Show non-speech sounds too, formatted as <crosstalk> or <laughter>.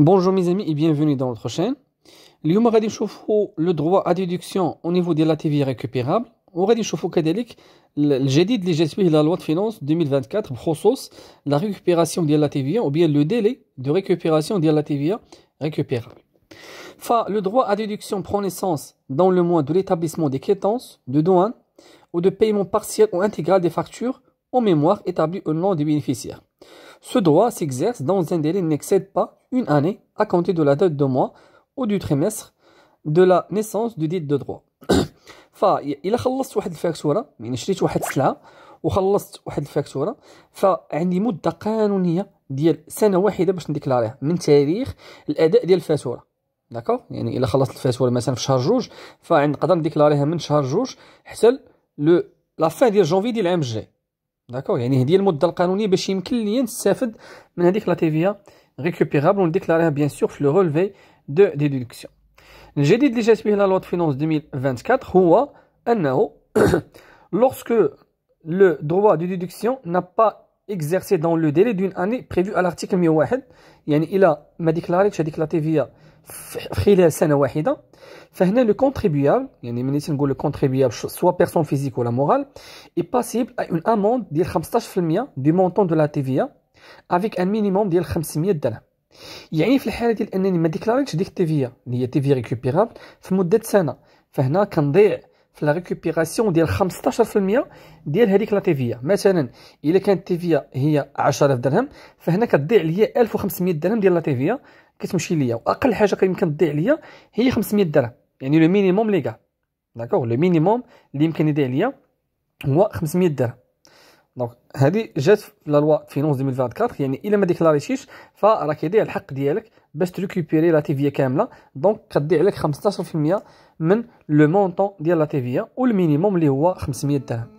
Bonjour mes amis et bienvenue dans notre chaîne. اليوم a نشوفوا le droit à déduction au niveau de la TVA récupérable On a كذلك le اللي جات la loi de finances 2024 بخصوص la récupération ديال la TV ou le le délai de récupération de la récupérable. Fa le droit à déduction prend naissance dans le mois de l'établissement des quittances de douane ou de paiement partiel ou intégral des factures en mémoire établie au nom des bénéficiaires. Ce droit s'exerce dans un délai n'excède pas une année à compter de la date de mois ou du trimestre de la naissance du dit de droit الا خلصت واحد الفاكتورة يعني شريت واحد السلعة وخلصت واحد الفاكتورة فعندي مدة قانونية ديال سنة واحدة باش نديكلاريها من تاريخ الأداء ديال الفاتورة داكوغ يعني إلا خلصت الفاتورة مثلا في شهر جوج فنقدر نديكلاريها من شهر جوج حتى لو لا فان ديال جونفي ديال العام الجاي داكوغ يعني هذه المدة القانونية باش يمكن لي نستافد من هذيك لا تيفيا Récupérable, on le déclarera bien sûr le relevé de déduction. Le déjà li la loi de finances 2024 <coughs> lorsque le droit de déduction n'a pas exercé dans le délai d'une année prévu à l'article 101 يعني الى ما ديكلاريتش هذيك لا تيفيا خلال سنة واحدة فهنا لو كونتريبيابل يعني ملي تنقول لو personne physique بيرسون فيزيك ولا مورال اي à une amende اموند ديال 15% du montant de la TVA افيك ان مينيموم ديال 500 درهم يعني في الحاله ديال انني ما ديكلاريتش ديك التيفيا اللي هي تيفيا ريكوبيرابل في مده سنه فهنا كنضيع في لا ريكوبيراسيون ديال 15% ديال هذيك لا تيفيا مثلا الا كانت تيفيا هي 10000 درهم فهنا كتضيع ليا 1500 درهم ديال لا تيفيا كتمشي ليا واقل حاجه كيمكن تضيع ليا هي 500 درهم يعني لو مينيموم لي كاع داكوغ لو مينيموم اللي يمكن يضيع ليا هو 500 درهم دونك هذه جات في لا لوا فينونس 2024 يعني الا ما ديكلاريتيش فراك يضيع الحق ديالك باش تريكوبيري لا تيفيا كامله دونك كضيع لك 15% من لو مونطون ديال لا تيفيا والمينيموم اللي هو 500 درهم